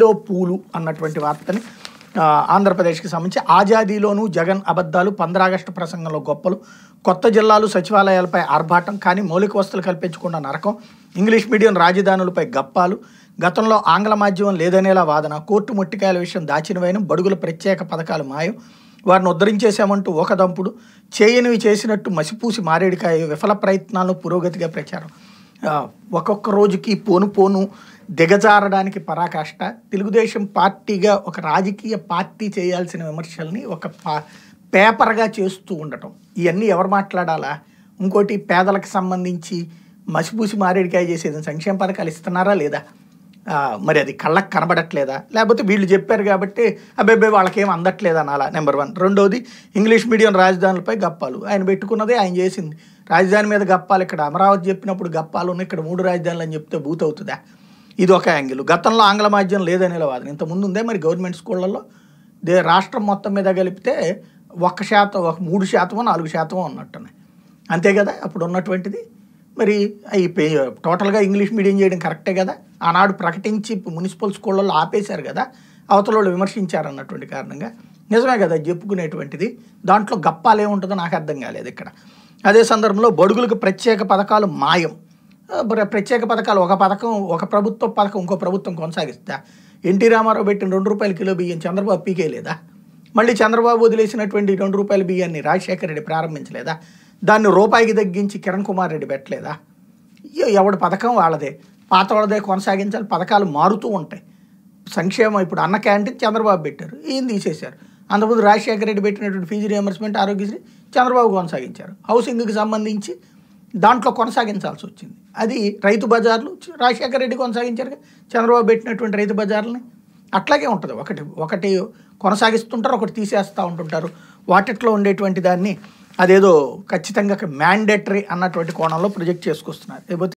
kilo పూలు అన్నటువంటి వార్తని ఆంధ్రప్రదేశ్కి సంబంధించి ఆజాదీలోనూ జగన్ అబద్ధాలు ఆగస్టు ప్రసంగంలో గొప్పలు కొత్త జిల్లాలు సచివాలయాలపై ఆర్భాటం కానీ మౌలిక వస్తువులు కల్పించకున్న నరకం ఇంగ్లీష్ మీడియం రాజధానులపై గప్పాలు గతంలో ఆంగ్ల మాధ్యమం లేదనేలా వాదన కోర్టు ముట్టికాయల విషయం దాచినవైన బడుగుల ప్రత్యేక పథకాలు మాయం వారిని ఉద్ధరించేశామంటూ ఒక దంపుడు చేయనివి చేసినట్టు మసిపూసి మారేడికాయ విఫల ప్రయత్నాలను పురోగతిగా ప్రచారం ఒక్కొక్క రోజుకి పోను పోను దిగజారడానికి పరాకాష్ట తెలుగుదేశం పార్టీగా ఒక రాజకీయ పార్టీ చేయాల్సిన విమర్శల్ని ఒక పా పేపర్గా చేస్తూ ఉండటం ఇవన్నీ ఎవరు మాట్లాడాలా ఇంకోటి పేదలకు సంబంధించి మసిపూసి మారేడికాయ చేసేది సంక్షేమ పథకాలు ఇస్తున్నారా లేదా మరి అది కళ్ళకు కనబడట్లేదా లేకపోతే వీళ్ళు చెప్పారు కాబట్టి అబ్బాయి వాళ్ళకేం అందట్లేదా అలా నెంబర్ వన్ రెండోది ఇంగ్లీష్ మీడియం రాజధానులపై గప్పాలు ఆయన పెట్టుకున్నదే ఆయన చేసింది రాజధాని మీద గప్పాలు ఇక్కడ అమరావతి చెప్పినప్పుడు గప్పాలు ఉన్నాయి ఇక్కడ మూడు రాజధానులు అని చెప్తే బూత్ అవుతుందా ఇది ఒక యాంగిల్ గతంలో ఆంగ్ల మాధ్యం లేదనే వాదన ఇంతకుముందు ఉందే మరి గవర్నమెంట్ స్కూళ్ళల్లో దే రాష్ట్రం మొత్తం మీద కలిపితే ఒక శాతం ఒక మూడు శాతమో నాలుగు శాతమో ఉన్నట్టున్నాయి అంతే కదా అప్పుడు ఉన్నటువంటిది మరి అయి టోటల్గా ఇంగ్లీష్ మీడియం చేయడం కరెక్టే కదా ఆనాడు ప్రకటించి మున్సిపల్ స్కూళ్ళల్లో ఆపేశారు కదా విమర్శించారు అన్నటువంటి కారణంగా నిజమే కదా చెప్పుకునేటువంటిది దాంట్లో గప్పాలే ఉంటుందో నాకు అర్థం కాలేదు ఇక్కడ అదే సందర్భంలో బడుగులకు ప్రత్యేక పథకాలు మాయం ప్రత్యేక పథకాలు ఒక పథకం ఒక ప్రభుత్వ పథకం ఇంకో ప్రభుత్వం కొనసాగిస్తా ఎన్టీ రామారావు పెట్టిన రెండు రూపాయల కిలో బియ్యం చంద్రబాబు పీకేయలేదా మళ్ళీ చంద్రబాబు వదిలేసినటువంటి రెండు రూపాయల బియ్యాన్ని రాజశేఖర రెడ్డి ప్రారంభించలేదా దాన్ని రూపాయికి తగ్గించి కిరణ్ కుమార్ రెడ్డి పెట్టలేదా ఎవడి పథకం వాళ్ళదే పాత వాళ్ళదే కొనసాగించాలి పథకాలు మారుతూ ఉంటాయి సంక్షేమం ఇప్పుడు అన్న క్యాంటీన్ చంద్రబాబు పెట్టారు ఈయన తీసేశారు అంతకుముందు రాజశేఖర రెడ్డి పెట్టినటువంటి ఫీజు రియంబర్స్మెంట్ ఆరోగ్యశ్రీ చంద్రబాబు కొనసాగించారు హౌసింగ్కి సంబంధించి దాంట్లో కొనసాగించాల్సి వచ్చింది అది రైతు బజార్లు రాజశేఖర రెడ్డి కొనసాగించారు చంద్రబాబు పెట్టినటువంటి రైతు బజార్లని అట్లాగే ఉంటుంది ఒకటి ఒకటి కొనసాగిస్తుంటారు ఒకటి తీసేస్తూ ఉంటుంటారు వాటిట్లో ఉండేటువంటి దాన్ని అదేదో ఖచ్చితంగా మ్యాండేటరీ అన్నటువంటి కోణంలో ప్రొజెక్ట్ చేసుకొస్తున్నారు లేకపోతే